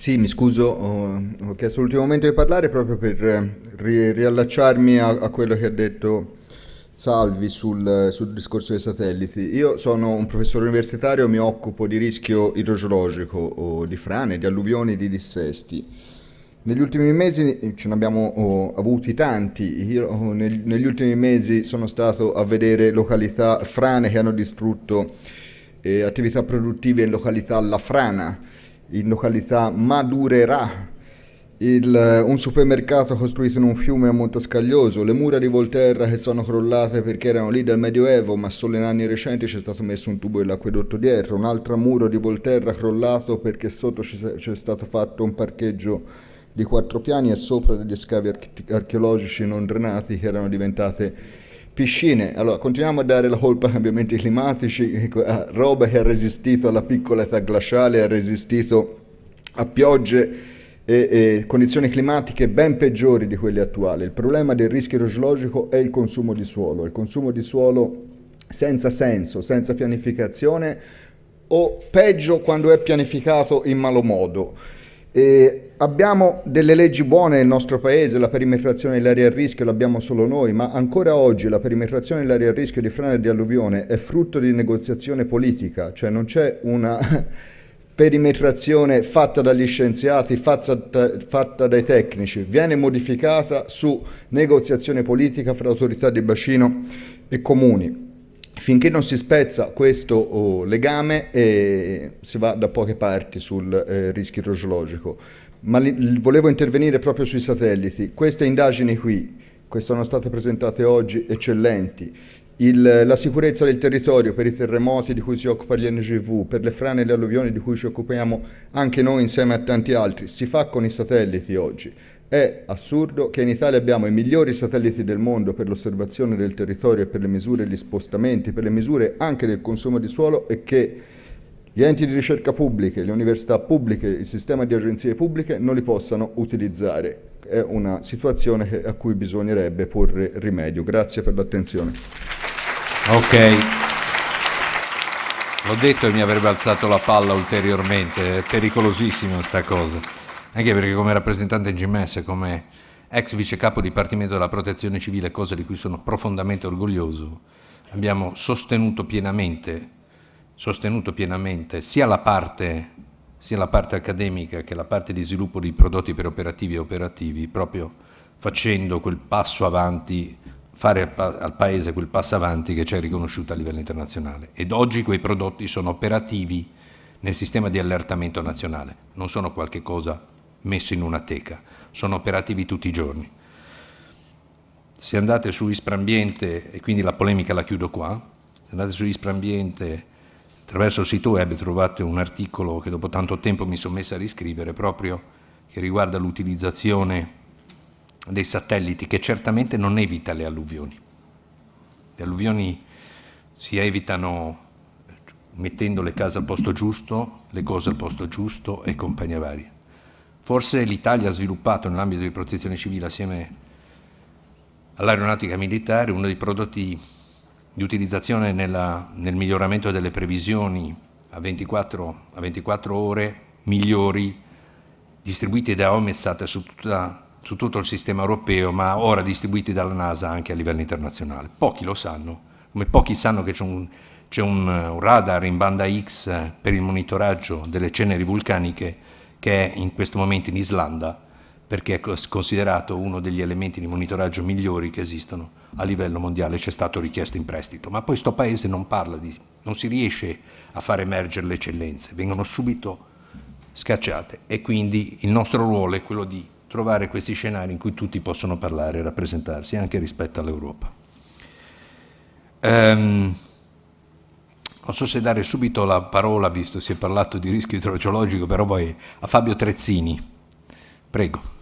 Sì, mi scuso, ho, chiesto l'ultimo momento di parlare proprio per eh, ri, riallacciarmi a, a, quello che ha detto Salvi sul, sul, discorso dei satelliti. Io sono un professore universitario, mi occupo di rischio idrogeologico, di frane, di alluvioni, di dissesti. Negli ultimi mesi ce ne abbiamo oh, avuti tanti, Io, oh, neg, negli ultimi mesi sono stato a vedere località frane che hanno distrutto eh, attività produttive in località La Frana in località Madurerà. Il, eh, un supermercato costruito in un fiume a Montescaglioso, le mura di Volterra che sono crollate perché erano lì dal Medioevo, ma solo in anni recenti c'è stato messo un tubo dell'acquedotto dietro, un altro muro di Volterra crollato perché sotto c'è stato fatto un parcheggio di quattro piani e sopra degli scavi archeologici non drenati che erano diventate Piscine, allora continuiamo a dare la colpa ai cambiamenti climatici, a roba che ha resistito alla piccola età glaciale, ha resistito a piogge e, e, condizioni climatiche ben peggiori di quelle attuali. Il problema del rischio idrogeologico è il consumo di suolo, il consumo di suolo senza senso, senza pianificazione o peggio quando è pianificato in malo modo. E abbiamo delle leggi buone nel nostro paese, la perimetrazione dell'aria a rischio l'abbiamo solo noi, ma ancora oggi la perimetrazione dell'aria a rischio di frana e di alluvione è frutto di negoziazione politica, cioè non c'è una perimetrazione fatta dagli scienziati, fatta, fatta dai tecnici, viene modificata su negoziazione politica fra autorità di bacino e comuni. Finché non si spezza questo oh, legame eh, si va da poche parti sul eh, rischio idrogeologico. Ma li, volevo intervenire proprio sui satelliti. Queste indagini qui, che sono state presentate oggi, eccellenti. Il, la sicurezza del territorio per i terremoti di cui si occupa l'INGV, per le frane e le alluvioni di cui ci occupiamo anche noi insieme a tanti altri, si fa con i satelliti oggi. È assurdo che in Italia abbiamo i migliori satelliti del mondo per l'osservazione del territorio e per le misure degli spostamenti, per le misure anche del consumo di suolo e che gli enti di ricerca pubbliche, le università pubbliche, il sistema di agenzie pubbliche non li possano utilizzare. È una situazione a cui bisognerebbe porre rimedio. Grazie per l'attenzione. Ok. L'ho detto e mi avrebbe alzato la palla ulteriormente, è pericolosissima sta cosa anche perché come rappresentante GMS, e come ex vice capo dipartimento della protezione civile, cosa di cui sono profondamente orgoglioso, abbiamo sostenuto pienamente, sostenuto pienamente sia, la parte, sia la parte accademica che la parte di sviluppo di prodotti per operativi e operativi, proprio facendo quel passo avanti fare al Paese quel passo avanti che ci è riconosciuto a livello internazionale. Ed oggi quei prodotti sono operativi nel sistema di allertamento nazionale, non sono qualche cosa messo in una teca. Sono operativi tutti i giorni. Se andate su Ispra Ambiente, e quindi la polemica la chiudo qua, se andate su Ispra Ambiente attraverso il sito web trovate un articolo che dopo tanto tempo mi sono messa a riscrivere proprio che riguarda l'utilizzazione dei satelliti che certamente non evita le alluvioni. Le alluvioni si evitano mettendo le case al posto giusto, le cose al posto giusto e compagnia varie. Forse l'Italia ha sviluppato nell'ambito di protezione civile assieme all'aeronautica militare uno dei prodotti di utilizzazione nella, nel miglioramento delle previsioni a 24, a 24 ore migliori distribuiti da Omessat su, su, tutto il sistema europeo, ma ora distribuiti dalla NASA anche a livello internazionale. Pochi lo sanno, come pochi sanno che c'è un, un, un radar in banda X per il monitoraggio delle ceneri vulcaniche che è in questo momento in Islanda perché è considerato uno degli elementi di monitoraggio migliori che esistono a livello mondiale, c'è stato richiesto in prestito. Ma poi sto paese non parla di, non si riesce a far emergere le eccellenze, vengono subito scacciate e quindi il nostro ruolo è quello di trovare questi scenari in cui tutti possono parlare e rappresentarsi anche rispetto all'Europa. Um, non so se dare subito la parola, visto si è parlato di rischio idrogeologico, però poi a Fabio Trezzini. Prego.